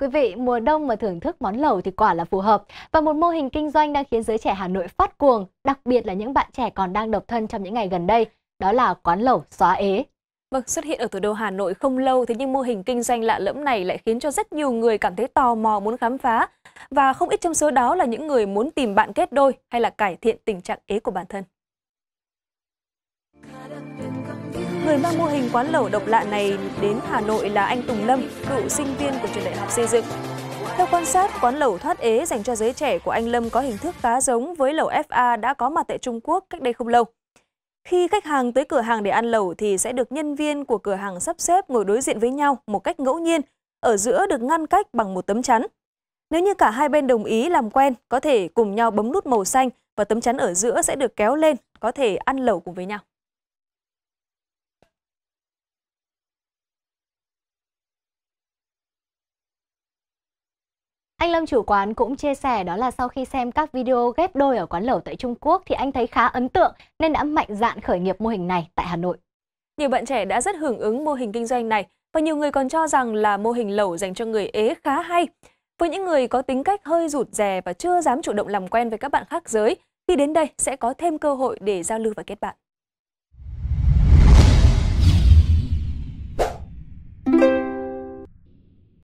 Thưa quý vị, mùa đông mà thưởng thức món lẩu thì quả là phù hợp và một mô hình kinh doanh đang khiến giới trẻ Hà Nội phát cuồng, đặc biệt là những bạn trẻ còn đang độc thân trong những ngày gần đây, đó là quán lẩu xóa ế. Vâng, xuất hiện ở thủ đô Hà Nội không lâu, thế nhưng mô hình kinh doanh lạ lẫm này lại khiến cho rất nhiều người cảm thấy tò mò muốn khám phá. Và không ít trong số đó là những người muốn tìm bạn kết đôi hay là cải thiện tình trạng ế của bản thân. Người mang mô hình quán lẩu độc lạ này đến Hà Nội là anh Tùng Lâm, cựu sinh viên của trường đại học xây dựng. Theo quan sát, quán lẩu thoát ế dành cho giới trẻ của anh Lâm có hình thức khá giống với lẩu FA đã có mặt tại Trung Quốc cách đây không lâu. Khi khách hàng tới cửa hàng để ăn lẩu thì sẽ được nhân viên của cửa hàng sắp xếp ngồi đối diện với nhau một cách ngẫu nhiên, ở giữa được ngăn cách bằng một tấm chắn. Nếu như cả hai bên đồng ý làm quen, có thể cùng nhau bấm nút màu xanh và tấm chắn ở giữa sẽ được kéo lên, có thể ăn lẩu cùng với nhau. Anh Lâm chủ quán cũng chia sẻ đó là sau khi xem các video ghép đôi ở quán lẩu tại Trung Quốc thì anh thấy khá ấn tượng nên đã mạnh dạn khởi nghiệp mô hình này tại Hà Nội. Nhiều bạn trẻ đã rất hưởng ứng mô hình kinh doanh này và nhiều người còn cho rằng là mô hình lẩu dành cho người ế khá hay. Với những người có tính cách hơi rụt rè và chưa dám chủ động làm quen với các bạn khác giới, khi đến đây sẽ có thêm cơ hội để giao lưu và kết bạn.